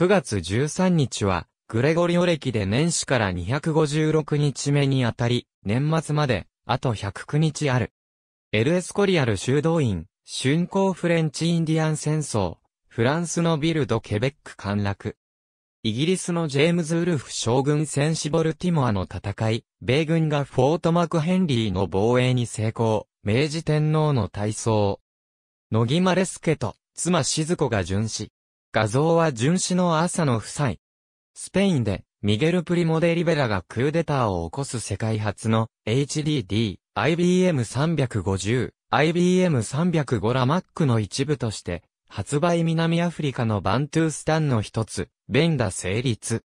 9月13日は、グレゴリオ歴で年始から256日目にあたり、年末まで、あと109日ある。エルエスコリアル修道院、春光フレンチインディアン戦争、フランスのビルド・ケベック陥落。イギリスのジェームズ・ウルフ将軍センシボルティモアの戦い、米軍がフォート・マクヘンリーの防衛に成功、明治天皇の体操。野木マレスケと、妻静子が巡視。画像は巡視の朝の夫妻。スペインで、ミゲル・プリモデ・リベラがクーデターを起こす世界初の HDD、IBM350、IBM305 ラマックの一部として、発売南アフリカのバントゥースタンの一つ、ベンダ成立。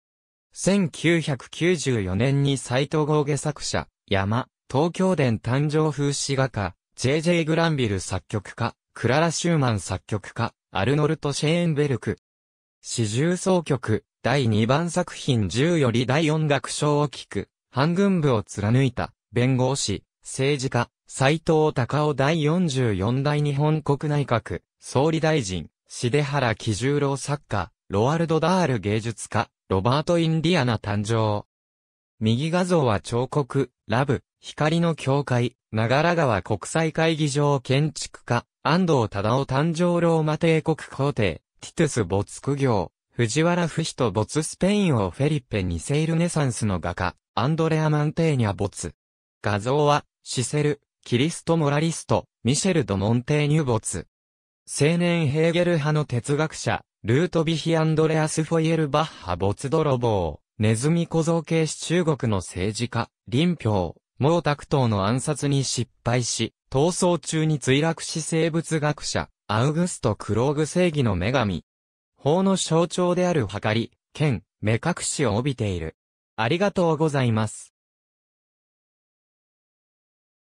1994年に斎藤合下作者、山、東京伝誕生風刺画家、JJ グランビル作曲家、クララ・シューマン作曲家、アルノルト・シェーンベルク。四重奏曲、第2番作品10より第四楽章を聞く、反軍部を貫いた、弁護士、政治家、斎藤隆夫第44代日本国内閣、総理大臣、重原喜十郎作家、ロワルド・ダール芸術家、ロバート・インディアナ誕生。右画像は彫刻、ラブ、光の教会、長良川国際会議場建築家、安藤忠夫誕生ローマ帝国皇帝、ティトゥス没苦行、藤原不比と没スペインをフェリッペセイルネサンスの画家、アンドレア・マンテーニャ没。画像は、シセル、キリスト・モラリスト、ミシェル・ド・モンテーニュ没。青年ヘーゲル派の哲学者、ルートビヒ・アンドレアス・フォイエル・バッハ没泥棒。ネズミ小僧系し中国の政治家、林彪、毛沢東の暗殺に失敗し、逃走中に墜落し生物学者、アウグスト・クローグ正義の女神。法の象徴であるはかり、剣、目隠しを帯びている。ありがとうございます。